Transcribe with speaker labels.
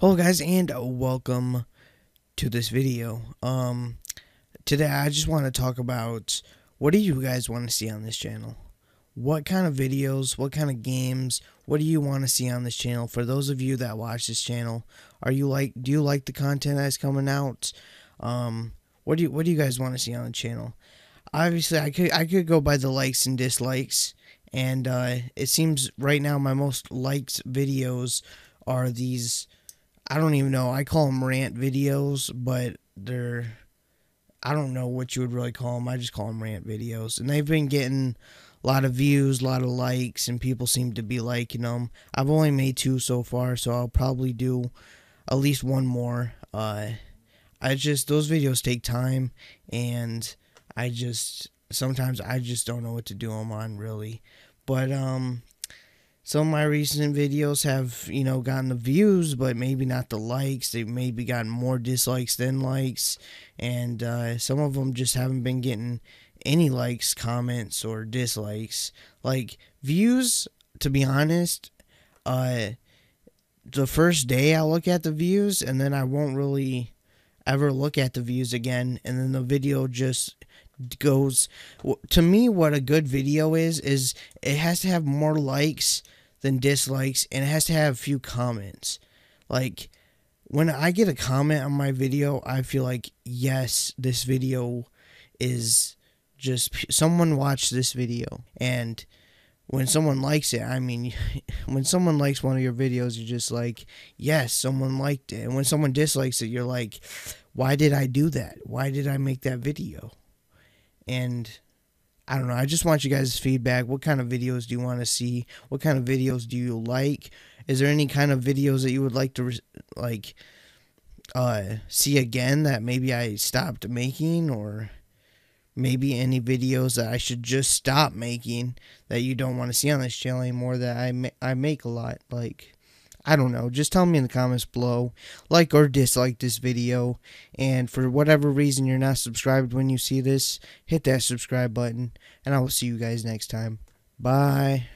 Speaker 1: Hello guys and uh, welcome to this video. Um today I just want to talk about what do you guys want to see on this channel? What kind of videos, what kind of games, what do you want to see on this channel? For those of you that watch this channel, are you like do you like the content that's coming out? Um what do you what do you guys want to see on the channel? Obviously I could I could go by the likes and dislikes and uh it seems right now my most liked videos are these I don't even know. I call them rant videos, but they're I don't know what you would really call them. I just call them rant videos, and they've been getting a lot of views, a lot of likes, and people seem to be liking them. I've only made two so far, so I'll probably do at least one more. Uh, I just those videos take time, and I just sometimes I just don't know what to do them on really. But um, some of my recent videos have, you know, gotten the views, but maybe not the likes. They've maybe gotten more dislikes than likes. And uh, some of them just haven't been getting any likes, comments, or dislikes. Like, views, to be honest, uh, the first day I look at the views, and then I won't really ever look at the views again. And then the video just goes to me what a good video is is it has to have more likes than dislikes and it has to have a few comments. Like when I get a comment on my video, I feel like yes, this video is just someone watched this video and when someone likes it, I mean, when someone likes one of your videos, you're just like, yes, someone liked it. And when someone dislikes it, you're like, why did I do that? Why did I make that video? And I don't know. I just want you guys' feedback. What kind of videos do you want to see? What kind of videos do you like? Is there any kind of videos that you would like to like uh see again that maybe I stopped making or maybe any videos that I should just stop making that you don't want to see on this channel anymore that I ma I make a lot like I don't know. Just tell me in the comments below. Like or dislike this video. And for whatever reason you're not subscribed when you see this, hit that subscribe button. And I will see you guys next time. Bye.